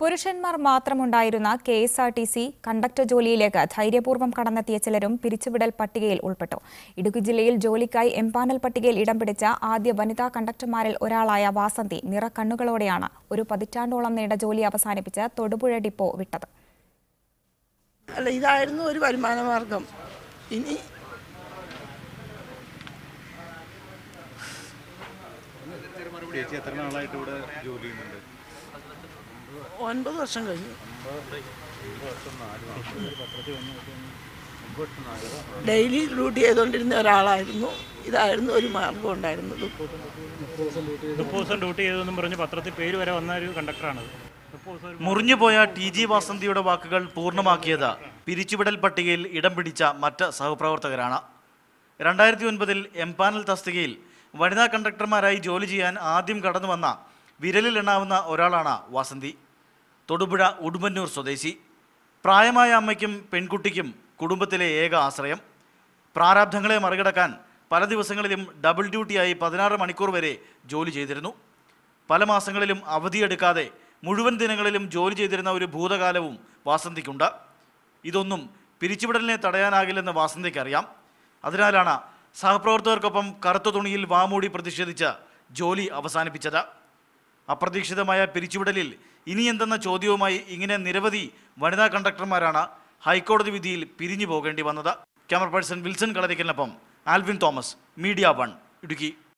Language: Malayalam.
പുരുഷന്മാർ മാത്രമുണ്ടായിരുന്ന K S R T C conductor ജോലിയിലേക്ക് ധൈര്യപൂർവ്വം കടന്നെത്തിയ ചിലരും പിരിച്ചുവിടൽ പട്ടികയിൽ ഉൾപ്പെട്ടു ഇടുക്കി ജില്ലയിൽ ജോലിക്കായി എംപാനൽ പട്ടികയിൽ ഇടം പിടിച്ച ആദ്യ വനിതാ കണ്ടക്ടർമാരിൽ ഒരാളായ വാസന്തി നിറക്കണ്ണുകളോടെയാണ് ഒരു പതിറ്റാണ്ടോളം നീണ്ട ജോലി അവസാനിപ്പിച്ച് തൊടുപുഴ ഡിപ്പോ വിട്ടത് അല്ല ഇതായിരുന്നു ഒരു വരുമാന മാർഗം ഇനി എത്ര നാളായിട്ട് ഇവിടെ ജോലി ചെയ്യുന്നുണ്ട് ഒൻപത് വർഷം കഴിഞ്ഞു ഡെയിലി ഡ്യൂട്ടി ചെയ്തുകൊണ്ടിരുന്ന ഒരാളായിരുന്നു ഇതായിരുന്നു ഒരു മാർഗം ഉണ്ടായിരുന്നത് മുപ്പത് ദിവസം ഡ്യൂട്ടി ചെയ്തെന്നും പറഞ്ഞ് പത്രത്തിൽ പേര് വരെ വന്ന ഒരു കണ്ടക്ടറാണ് മുറിഞ്ഞുപോയ ടി ജി വാസന്തിയുടെ വാക്കുകൾ പൂർണ്ണമാക്കിയത് പിരിച്ചുവിടൽ പട്ടികയിൽ ഇടം പിടിച്ച മറ്റ് സഹപ്രവർത്തകരാണ് രണ്ടായിരത്തി ഒൻപതിൽ എംപാനൽ തസ്തികയിൽ വനിതാ കണ്ടക്ടർമാരായി ജോലി ചെയ്യാൻ ആദ്യം കടന്നു വന്ന എണ്ണാവുന്ന ഒരാളാണ് വാസന്തി തൊടുപുഴ ഉടുമ്പന്നൂർ സ്വദേശി പ്രായമായ അമ്മയ്ക്കും പെൺകുട്ടിക്കും കുടുംബത്തിലെ ഏക ആശ്രയം പ്രാരാബ്ധങ്ങളെ മറികടക്കാൻ പല ദിവസങ്ങളിലും ഡബിൾ ഡ്യൂട്ടിയായി പതിനാറ് മണിക്കൂർ വരെ ജോലി ചെയ്തിരുന്നു പല മാസങ്ങളിലും അവധിയെടുക്കാതെ മുഴുവൻ ദിനങ്ങളിലും ജോലി ചെയ്തിരുന്ന ഒരു ഭൂതകാലവും വാസന്തിക്കുണ്ട് ഇതൊന്നും പിരിച്ചുവിടലിനെ തടയാനാകില്ലെന്ന് വാസന്തിക്കറിയാം അതിനാലാണ് സഹപ്രവർത്തകർക്കൊപ്പം കറുത്ത തുണിയിൽ വാമൂടി പ്രതിഷേധിച്ച് ജോലി അവസാനിപ്പിച്ചത് അപ്രതീക്ഷിതമായ പിരിച്ചുവിടലിൽ ഇനി എന്തെന്ന ചോദ്യവുമായി ഇങ്ങനെ നിരവധി വനിതാ കണ്ടക്ടർമാരാണ് ഹൈക്കോടതി വിധിയിൽ പിരിഞ്ഞു പോകേണ്ടി വന്നത് ക്യാമറ പേഴ്സൺ വിൽസൺ കളരിക്കലിനൊപ്പം Alvin Thomas Media One Idukki